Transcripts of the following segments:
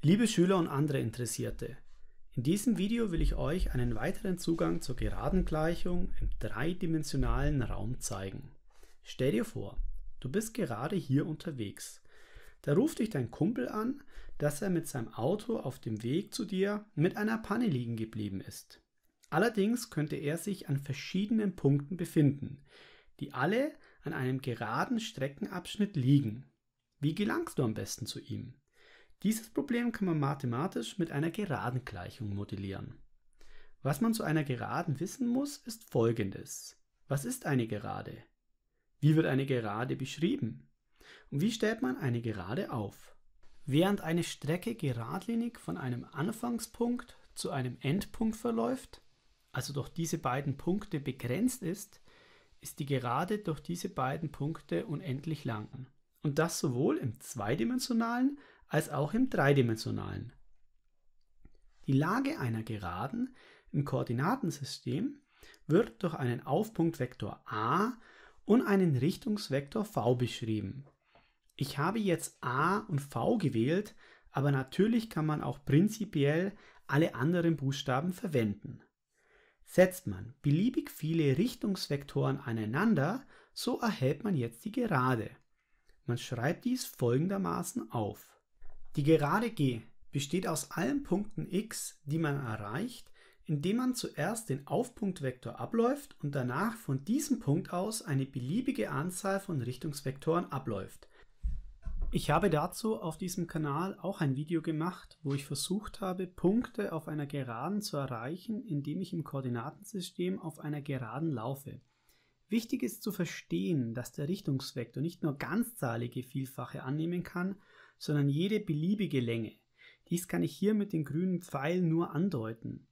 Liebe Schüler und andere Interessierte, in diesem Video will ich euch einen weiteren Zugang zur geraden Gleichung im dreidimensionalen Raum zeigen. Stell dir vor, du bist gerade hier unterwegs. Da ruft dich dein Kumpel an, dass er mit seinem Auto auf dem Weg zu dir mit einer Panne liegen geblieben ist. Allerdings könnte er sich an verschiedenen Punkten befinden, die alle an einem geraden Streckenabschnitt liegen. Wie gelangst du am besten zu ihm? Dieses Problem kann man mathematisch mit einer geraden Gleichung modellieren. Was man zu einer Geraden wissen muss, ist folgendes. Was ist eine Gerade? Wie wird eine Gerade beschrieben? Und wie stellt man eine Gerade auf? Während eine Strecke geradlinig von einem Anfangspunkt zu einem Endpunkt verläuft, also durch diese beiden Punkte begrenzt ist, ist die Gerade durch diese beiden Punkte unendlich lang. Und das sowohl im zweidimensionalen als auch im dreidimensionalen. Die Lage einer Geraden im Koordinatensystem wird durch einen Aufpunktvektor a und einen Richtungsvektor v beschrieben. Ich habe jetzt a und v gewählt, aber natürlich kann man auch prinzipiell alle anderen Buchstaben verwenden. Setzt man beliebig viele Richtungsvektoren aneinander, so erhält man jetzt die Gerade. Man schreibt dies folgendermaßen auf. Die Gerade G besteht aus allen Punkten x, die man erreicht, indem man zuerst den Aufpunktvektor abläuft und danach von diesem Punkt aus eine beliebige Anzahl von Richtungsvektoren abläuft. Ich habe dazu auf diesem Kanal auch ein Video gemacht, wo ich versucht habe, Punkte auf einer Geraden zu erreichen, indem ich im Koordinatensystem auf einer Geraden laufe. Wichtig ist zu verstehen, dass der Richtungsvektor nicht nur ganzzahlige Vielfache annehmen kann, sondern jede beliebige Länge. Dies kann ich hier mit den grünen Pfeilen nur andeuten.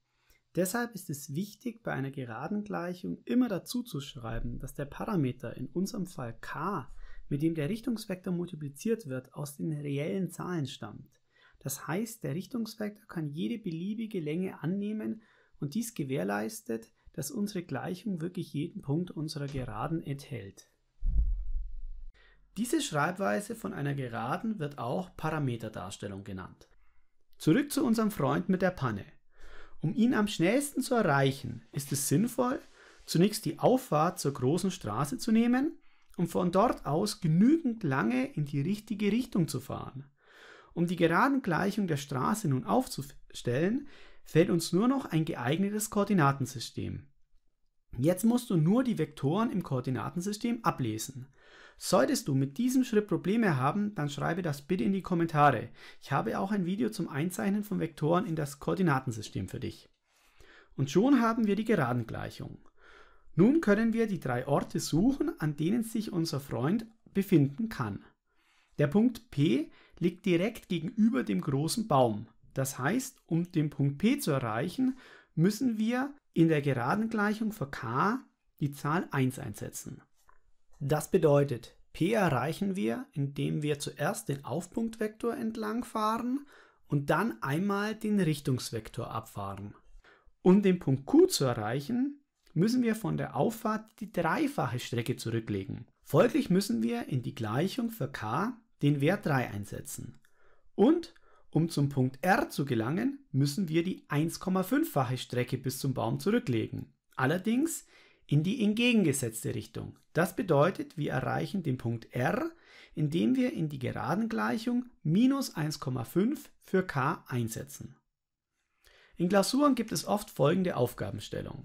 Deshalb ist es wichtig, bei einer geraden Gleichung immer dazu zu schreiben, dass der Parameter, in unserem Fall k, mit dem der Richtungsvektor multipliziert wird, aus den reellen Zahlen stammt. Das heißt, der Richtungsvektor kann jede beliebige Länge annehmen und dies gewährleistet, dass unsere Gleichung wirklich jeden Punkt unserer Geraden enthält. Diese Schreibweise von einer Geraden wird auch Parameterdarstellung genannt. Zurück zu unserem Freund mit der Panne. Um ihn am schnellsten zu erreichen, ist es sinnvoll, zunächst die Auffahrt zur großen Straße zu nehmen und von dort aus genügend lange in die richtige Richtung zu fahren. Um die geraden Gleichung der Straße nun aufzustellen, fällt uns nur noch ein geeignetes Koordinatensystem. Jetzt musst du nur die Vektoren im Koordinatensystem ablesen. Solltest du mit diesem Schritt Probleme haben, dann schreibe das bitte in die Kommentare. Ich habe auch ein Video zum Einzeichnen von Vektoren in das Koordinatensystem für dich. Und schon haben wir die Geradengleichung. Nun können wir die drei Orte suchen, an denen sich unser Freund befinden kann. Der Punkt P liegt direkt gegenüber dem großen Baum. Das heißt, um den Punkt P zu erreichen, müssen wir in der Geradengleichung für k die Zahl 1 einsetzen. Das bedeutet, p erreichen wir, indem wir zuerst den Aufpunktvektor entlang fahren und dann einmal den Richtungsvektor abfahren. Um den Punkt Q zu erreichen, müssen wir von der Auffahrt die dreifache Strecke zurücklegen. Folglich müssen wir in die Gleichung für k den Wert 3 einsetzen. Und um zum Punkt R zu gelangen, müssen wir die 1,5-fache Strecke bis zum Baum zurücklegen. Allerdings in die entgegengesetzte Richtung. Das bedeutet, wir erreichen den Punkt R, indem wir in die geraden Gleichung minus 1,5 für k einsetzen. In Glasuren gibt es oft folgende Aufgabenstellung.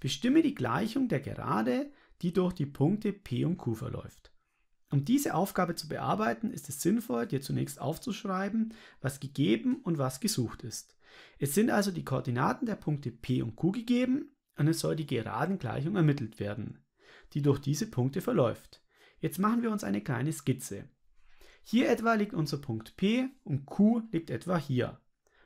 Bestimme die Gleichung der Gerade, die durch die Punkte P und Q verläuft. Um diese Aufgabe zu bearbeiten, ist es sinnvoll, dir zunächst aufzuschreiben, was gegeben und was gesucht ist. Es sind also die Koordinaten der Punkte P und Q gegeben es soll die geraden Gleichung ermittelt werden, die durch diese Punkte verläuft. Jetzt machen wir uns eine kleine Skizze. Hier etwa liegt unser Punkt P und Q liegt etwa hier.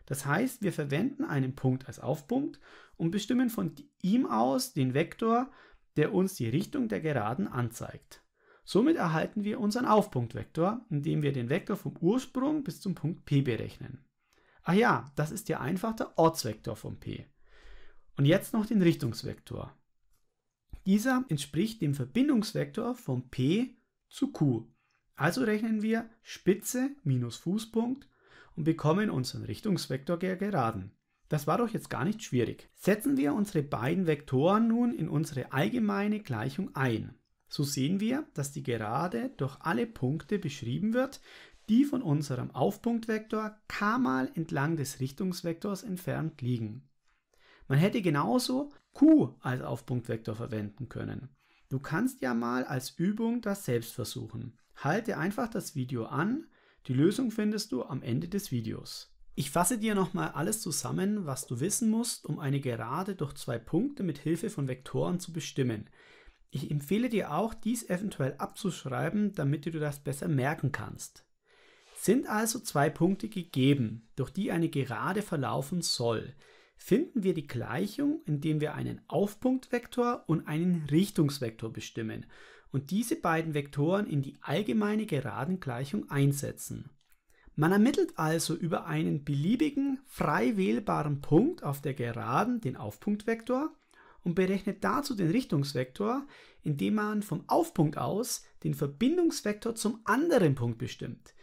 Das heißt, wir verwenden einen Punkt als Aufpunkt und bestimmen von ihm aus den Vektor, der uns die Richtung der Geraden anzeigt. Somit erhalten wir unseren Aufpunktvektor, indem wir den Vektor vom Ursprung bis zum Punkt P berechnen. Ach ja, das ist ja einfach der Ortsvektor von P. Und jetzt noch den Richtungsvektor. Dieser entspricht dem Verbindungsvektor von P zu Q. Also rechnen wir Spitze minus Fußpunkt und bekommen unseren Richtungsvektor der Geraden. Das war doch jetzt gar nicht schwierig. Setzen wir unsere beiden Vektoren nun in unsere allgemeine Gleichung ein. So sehen wir, dass die Gerade durch alle Punkte beschrieben wird, die von unserem Aufpunktvektor k mal entlang des Richtungsvektors entfernt liegen. Man hätte genauso Q als Aufpunktvektor verwenden können. Du kannst ja mal als Übung das selbst versuchen. Halte einfach das Video an. Die Lösung findest du am Ende des Videos. Ich fasse dir nochmal alles zusammen, was du wissen musst, um eine Gerade durch zwei Punkte mit Hilfe von Vektoren zu bestimmen. Ich empfehle dir auch, dies eventuell abzuschreiben, damit du das besser merken kannst. Sind also zwei Punkte gegeben, durch die eine Gerade verlaufen soll finden wir die Gleichung, indem wir einen Aufpunktvektor und einen Richtungsvektor bestimmen und diese beiden Vektoren in die allgemeine Geradengleichung einsetzen. Man ermittelt also über einen beliebigen, frei wählbaren Punkt auf der Geraden den Aufpunktvektor und berechnet dazu den Richtungsvektor, indem man vom Aufpunkt aus den Verbindungsvektor zum anderen Punkt bestimmt.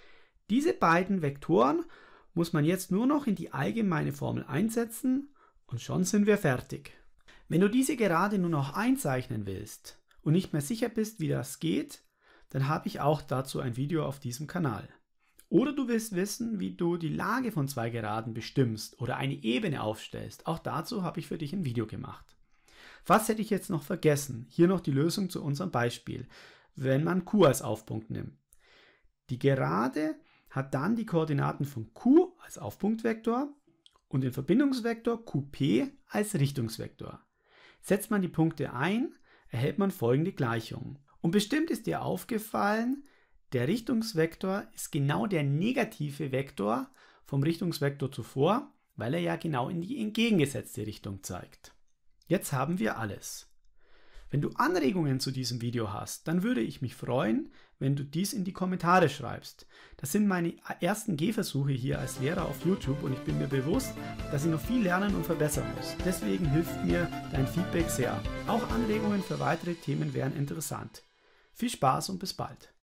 Diese beiden Vektoren muss man jetzt nur noch in die allgemeine Formel einsetzen und schon sind wir fertig. Wenn du diese Gerade nur noch einzeichnen willst und nicht mehr sicher bist, wie das geht, dann habe ich auch dazu ein Video auf diesem Kanal. Oder du willst wissen, wie du die Lage von zwei Geraden bestimmst oder eine Ebene aufstellst. Auch dazu habe ich für dich ein Video gemacht. Was hätte ich jetzt noch vergessen? Hier noch die Lösung zu unserem Beispiel, wenn man Q als Aufpunkt nimmt. Die Gerade hat dann die Koordinaten von Q als Aufpunktvektor und den Verbindungsvektor QP als Richtungsvektor. Setzt man die Punkte ein, erhält man folgende Gleichung. Und bestimmt ist dir aufgefallen, der Richtungsvektor ist genau der negative Vektor vom Richtungsvektor zuvor, weil er ja genau in die entgegengesetzte Richtung zeigt. Jetzt haben wir alles. Wenn du Anregungen zu diesem Video hast, dann würde ich mich freuen, wenn du dies in die Kommentare schreibst. Das sind meine ersten Gehversuche hier als Lehrer auf YouTube und ich bin mir bewusst, dass ich noch viel lernen und verbessern muss. Deswegen hilft mir dein Feedback sehr. Auch Anregungen für weitere Themen wären interessant. Viel Spaß und bis bald.